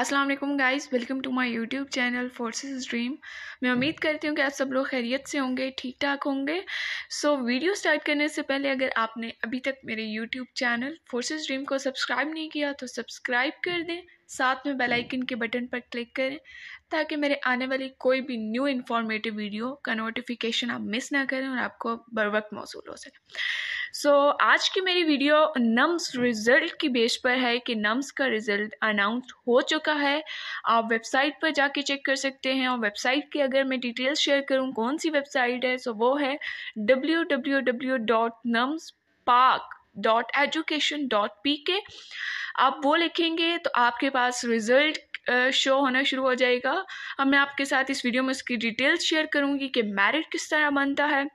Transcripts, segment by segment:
अस्सलाम वालेकुम guys welcome to my YouTube channel forces dream मैं उम्मीद करती हूँ कि आप सब लोग खैरियत से होंगे ठीक ठाक होंगे सो so, वीडियो स्टार्ट करने से पहले अगर आपने अभी तक मेरे यूट्यूब चैनल फोर्सेस ड्रीम को सब्सक्राइब नहीं किया तो सब्सक्राइब कर दें साथ में बेल आइकन के बटन पर क्लिक करें ताकि मेरे आने वाली कोई भी न्यू इन्फॉर्मेटिव वीडियो का नोटिफिकेशन आप मिस ना करें और आपको बर वक्त मौसू हो सके सो so, आज की मेरी वीडियो नम्स रिज़ल्ट की बेस पर है कि नम्स का रिज़ल्ट अनाउंस हो चुका है आप वेबसाइट पर जाके चेक कर सकते हैं और वेबसाइट की अगर मैं डिटेल्स शेयर करूं कौन सी वेबसाइट है सो so वो है W W W dot NUMS dot education dot P K आप वो लिखेंगे तो आपके पास रिज़ल्ट शो होना शुरू हो जाएगा अब मैं आपके साथ इस वीडियो में उसकी डिटेल्स शेयर करूँगी कि मैरिट किस तरह बनता है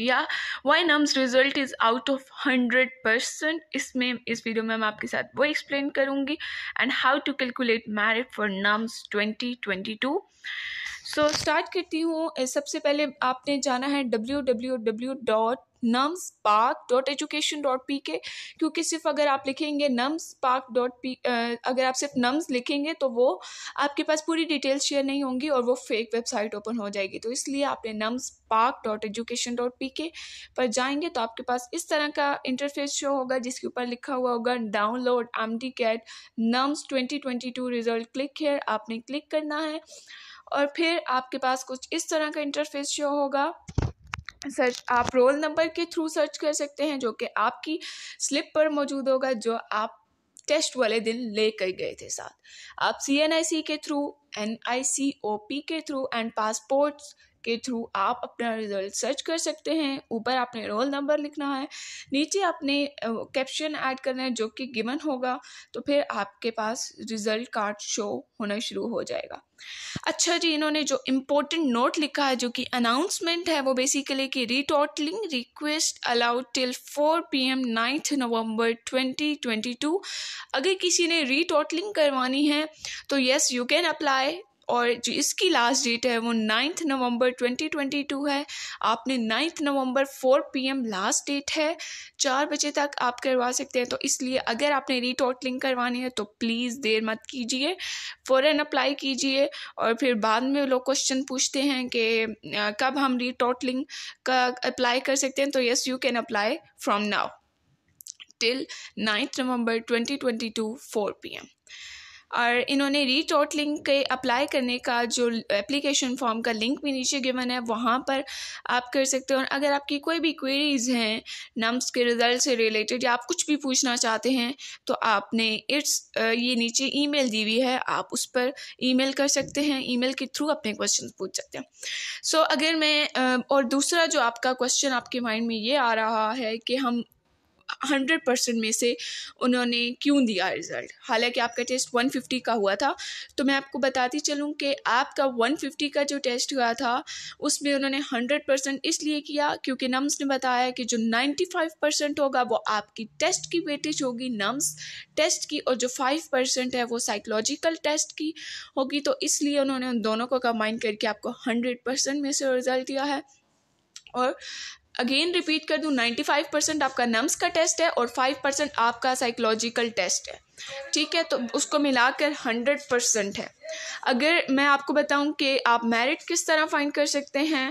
या why NUMS result is out of hundred percent इसमें इस वीडियो में मैं आपके साथ वो एक्सप्लेन करूँगी and how to calculate merit for NUMS twenty twenty two so start करती हूँ सबसे पहले आपने जाना है W W W dot NUMS Pak dot education dot P K क्योंकि सिर्फ अगर आप लिखेंगे नम्स पार्क डॉट पी अगर आप सिर्फ नम्स लिखेंगे तो वो आपके पास पूरी डिटेल्स शेयर नहीं होंगी और वो फेक वेबसाइट ओपन हो जाएगी तो इसलिए आपने NUMS park dot education dot P K पर जाएंगे तो आपके पास इस तरह का इंटरफेस शो होगा जिसके ऊपर लिखा हुआ होगा download M D CAT NUMS twenty twenty two result click here आपने क्लिक करना है और फिर आपके पास कुछ इस तरह का इंटरफेस शो होगा सर्च आप रोल नंबर के थ्रू सर्च कर सकते हैं जो कि आपकी स्लिप पर मौजूद होगा जो आप टेस्ट वाले दिन ले कर गए थे साथ आप सी एन आई सी के through N I C O P के थ्रू एंड पासपोर्ट्स के थ्रू आप अपना रिजल्ट सर्च कर सकते हैं ऊपर आपने रोल नंबर लिखना है नीचे आपने कैप्शन ऐड करना है जो कि गिवन होगा तो फिर आपके पास रिजल्ट कार्ड शो होना शुरू हो जाएगा अच्छा जी इन्होंने जो इम्पोर्टेंट नोट लिखा है जो कि अनाउंसमेंट है वो बेसिकली कि retotalling request allowed till 4 PM ninth November twenty अगर किसी ने रिटोटलिंग करवानी है तो यस यू कैन अप्लाई और जो इसकी लास्ट डेट है वो नाइन्थ नवंबर 2022 है आपने ninth November 4 PM last date है चार बजे तक आप करवा सकते हैं तो इसलिए अगर आपने रीटोटलिंग करवानी है तो प्लीज़ देर मत कीजिए फ़ौर अप्लाई कीजिए और फिर बाद में लोग क्वेश्चन पूछते हैं कि कब हम रीटोटलिंग का अप्लाई कर सकते हैं तो yes you can apply from now till ninth November twenty 4 PM और इन्होंने रीटॉट लिंक के अप्लाई करने का जो एप्लीकेशन फॉर्म का लिंक भी नीचे गिवन है वहाँ पर आप कर सकते हो और अगर आपकी कोई भी क्वेरीज़ हैं नम्स के रिज़ल्ट से रिलेटेड या आप कुछ भी पूछना चाहते हैं तो आपने इट्स ये नीचे ईमेल दी हुई है आप उस पर ईमेल कर सकते हैं ईमेल के थ्रू अपने क्वेश्चन पूछ सकते हैं सो so, अगर मैं और दूसरा जो आपका क्वेश्चन आपके माइंड में ये आ रहा है कि हम हंड्रेड परसेंट में से उन्होंने क्यों दिया रिज़ल्ट हालांकि आपका टेस्ट वन फिफ्टी का हुआ था तो मैं आपको बताती चलूँ कि आपका वन फिफ्टी का जो टेस्ट हुआ था उसमें उन्होंने हंड्रेड परसेंट इसलिए किया क्योंकि नम्स ने बताया कि जो नाइन्टी फाइव परसेंट होगा वो आपकी टेस्ट की वेटेज होगी नम्स टेस्ट की और जो फाइव परसेंट है वो साइकोलॉजिकल टेस्ट की होगी तो इसलिए उन्होंने उन दोनों को कंबाइन करके आपको हंड्रेड परसेंट में से रिज़ल्ट दिया है और अगेन रिपीट कर दूँ 95 परसेंट आपका नम्स का टेस्ट है और 5 परसेंट आपका साइकोलॉजिकल टेस्ट है ठीक है तो उसको मिलाकर 100 परसेंट है अगर मैं आपको बताऊं कि आप मेरिट किस तरह फाइंड कर सकते हैं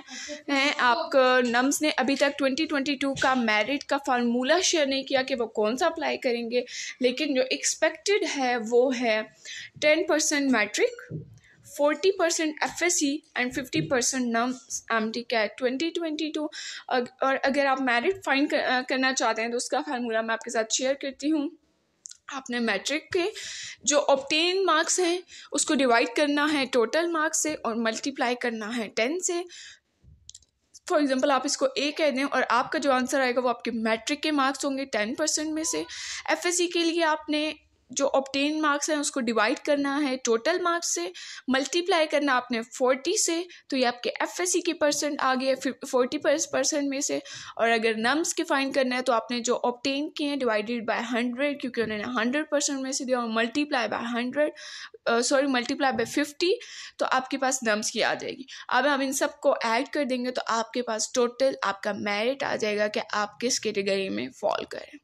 हैं आपको नम्स ने अभी तक 2022 का मेरिट का फार्मूला शेयर नहीं किया कि वो कौन सा अप्लाई करेंगे लेकिन जो एक्सपेक्टेड है वो है ten percent matric S FSE and percent NUMS M T CAT twenty twenty two और अगर आप मेरिट फाइंड कर, करना चाहते हैं तो उसका फार्मूला मैं आपके साथ शेयर करती हूँ आपने मैट्रिक के जो ऑप्टेन मार्क्स हैं उसको डिवाइड करना है टोटल मार्क्स से और मल्टीप्लाई करना है टेन से फॉर एग्जाम्पल आप इसको ए कह दें और आपका जो आंसर आएगा वो आपके मैट्रिक के मार्क्स होंगे टेन परसेंट में से एफ के लिए आपने जो ऑप्टेन मार्क्स हैं उसको डिवाइड करना है टोटल मार्क्स से मल्टीप्लाई करना आपने फोर्टी से तो ये आपके एफ एस सी के परसेंट आ गए फोर्टी परसेंट में से और अगर नम्स के फाइन करना है तो आपने जो ऑप्टेन किए हैं डिवाइडेड बाय हंड्रेड क्योंकि उन्होंने हंड्रेड परसेंट में से दिया और multiply by hundred sorry multiply by fifty तो आपके पास नम्स की आ जाएगी अब हम इन सबको ऐड कर देंगे तो आपके पास टोटल आपका मेरिट आ जाएगा कि आप किस कैटेगरी में फॉल करें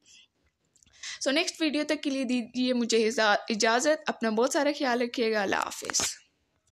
सो नेक्स्ट वीडियो तक के लिए दीजिए मुझे इजाज़त अपना बहुत सारा ख्याल रखिएगा अल्लाह हाफिज़